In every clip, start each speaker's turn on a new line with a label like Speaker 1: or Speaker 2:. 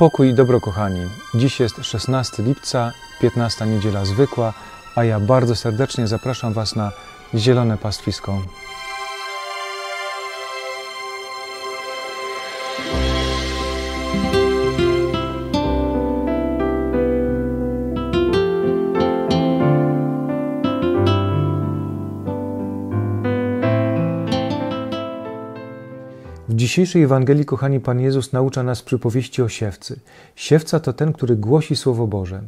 Speaker 1: Pokój i dobro, kochani. Dziś jest 16 lipca, 15 niedziela zwykła, a ja bardzo serdecznie zapraszam Was na zielone pastwisko. dzisiejszej Ewangelii, kochani, Pan Jezus naucza nas przypowieści o siewcy. Siewca to ten, który głosi Słowo Boże.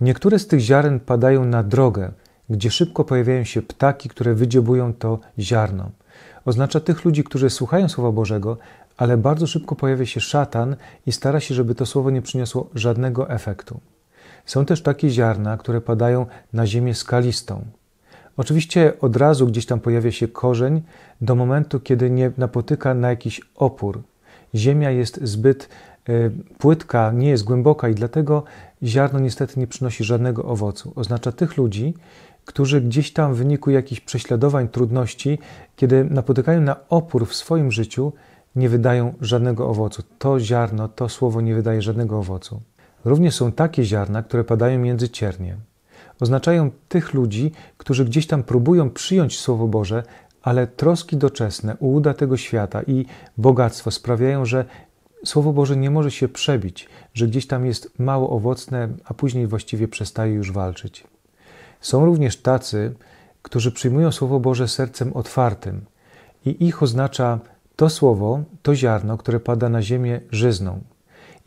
Speaker 1: Niektóre z tych ziaren padają na drogę, gdzie szybko pojawiają się ptaki, które wydziobują to ziarno. Oznacza tych ludzi, którzy słuchają Słowa Bożego, ale bardzo szybko pojawia się szatan i stara się, żeby to słowo nie przyniosło żadnego efektu. Są też takie ziarna, które padają na ziemię skalistą. Oczywiście od razu gdzieś tam pojawia się korzeń do momentu, kiedy nie napotyka na jakiś opór. Ziemia jest zbyt e, płytka, nie jest głęboka i dlatego ziarno niestety nie przynosi żadnego owocu. Oznacza tych ludzi, którzy gdzieś tam w wyniku jakichś prześladowań, trudności, kiedy napotykają na opór w swoim życiu, nie wydają żadnego owocu. To ziarno, to słowo nie wydaje żadnego owocu. Również są takie ziarna, które padają między ciernie oznaczają tych ludzi, którzy gdzieś tam próbują przyjąć Słowo Boże, ale troski doczesne, ułuda tego świata i bogactwo sprawiają, że Słowo Boże nie może się przebić, że gdzieś tam jest mało owocne, a później właściwie przestaje już walczyć. Są również tacy, którzy przyjmują Słowo Boże sercem otwartym i ich oznacza to słowo, to ziarno, które pada na ziemię żyzną.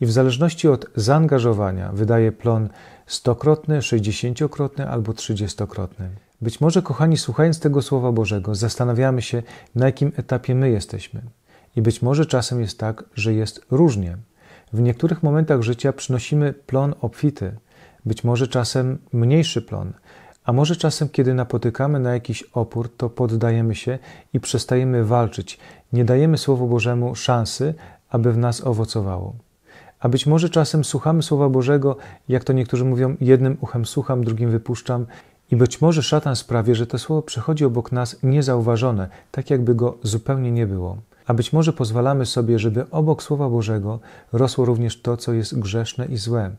Speaker 1: I w zależności od zaangażowania, wydaje plon stokrotne, sześćdziesięciokrotne albo trzydziestokrotne. Być może, kochani, słuchając tego Słowa Bożego, zastanawiamy się, na jakim etapie my jesteśmy. I być może czasem jest tak, że jest różnie. W niektórych momentach życia przynosimy plon obfity, być może czasem mniejszy plon, a może czasem, kiedy napotykamy na jakiś opór, to poddajemy się i przestajemy walczyć. Nie dajemy Słowu Bożemu szansy, aby w nas owocowało. A być może czasem słuchamy Słowa Bożego, jak to niektórzy mówią, jednym uchem słucham, drugim wypuszczam. I być może szatan sprawia, że to słowo przechodzi obok nas niezauważone, tak jakby go zupełnie nie było. A być może pozwalamy sobie, żeby obok Słowa Bożego rosło również to, co jest grzeszne i złe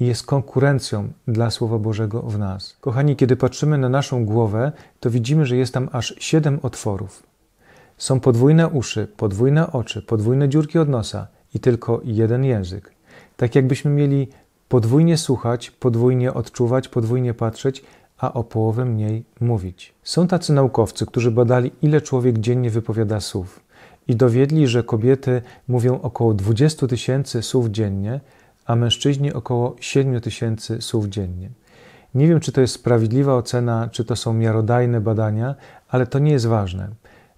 Speaker 1: i jest konkurencją dla Słowa Bożego w nas. Kochani, kiedy patrzymy na naszą głowę, to widzimy, że jest tam aż siedem otworów. Są podwójne uszy, podwójne oczy, podwójne dziurki od nosa – i tylko jeden język. Tak jakbyśmy mieli podwójnie słuchać, podwójnie odczuwać, podwójnie patrzeć, a o połowę mniej mówić. Są tacy naukowcy, którzy badali, ile człowiek dziennie wypowiada słów i dowiedli, że kobiety mówią około 20 tysięcy słów dziennie, a mężczyźni około 7 tysięcy słów dziennie. Nie wiem, czy to jest sprawiedliwa ocena, czy to są miarodajne badania, ale to nie jest ważne.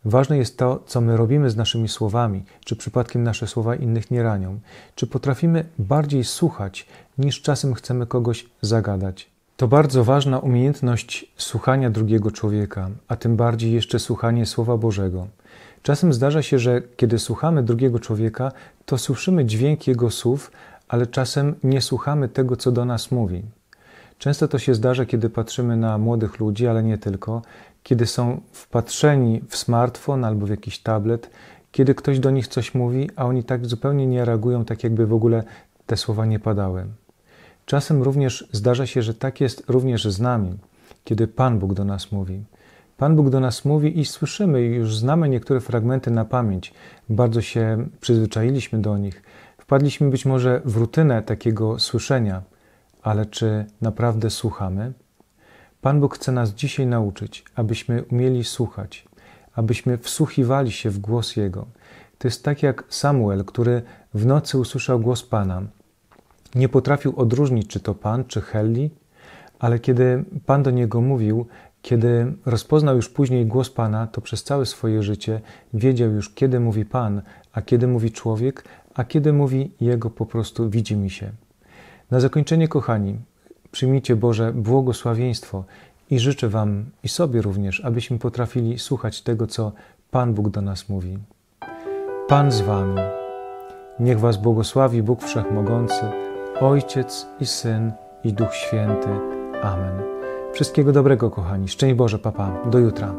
Speaker 1: Ważne jest to, co my robimy z naszymi słowami, czy przypadkiem nasze słowa innych nie ranią, czy potrafimy bardziej słuchać, niż czasem chcemy kogoś zagadać. To bardzo ważna umiejętność słuchania drugiego człowieka, a tym bardziej jeszcze słuchanie Słowa Bożego. Czasem zdarza się, że kiedy słuchamy drugiego człowieka, to słyszymy dźwięk jego słów, ale czasem nie słuchamy tego, co do nas mówi. Często to się zdarza, kiedy patrzymy na młodych ludzi, ale nie tylko, kiedy są wpatrzeni w smartfon albo w jakiś tablet, kiedy ktoś do nich coś mówi, a oni tak zupełnie nie reagują, tak jakby w ogóle te słowa nie padały. Czasem również zdarza się, że tak jest również z nami, kiedy Pan Bóg do nas mówi. Pan Bóg do nas mówi i słyszymy, i już znamy niektóre fragmenty na pamięć. Bardzo się przyzwyczailiśmy do nich. Wpadliśmy być może w rutynę takiego słyszenia ale czy naprawdę słuchamy? Pan Bóg chce nas dzisiaj nauczyć, abyśmy umieli słuchać, abyśmy wsłuchiwali się w głos Jego. To jest tak jak Samuel, który w nocy usłyszał głos Pana. Nie potrafił odróżnić, czy to Pan, czy Helli, ale kiedy Pan do niego mówił, kiedy rozpoznał już później głos Pana, to przez całe swoje życie wiedział już, kiedy mówi Pan, a kiedy mówi człowiek, a kiedy mówi Jego po prostu widzi mi się. Na zakończenie, kochani, przyjmijcie Boże błogosławieństwo i życzę Wam i sobie również, abyśmy potrafili słuchać tego, co Pan Bóg do nas mówi. Pan z Wami. Niech Was błogosławi Bóg Wszechmogący, Ojciec i Syn i Duch Święty. Amen. Wszystkiego dobrego, kochani. Szczęść Boże, papa. Do jutra.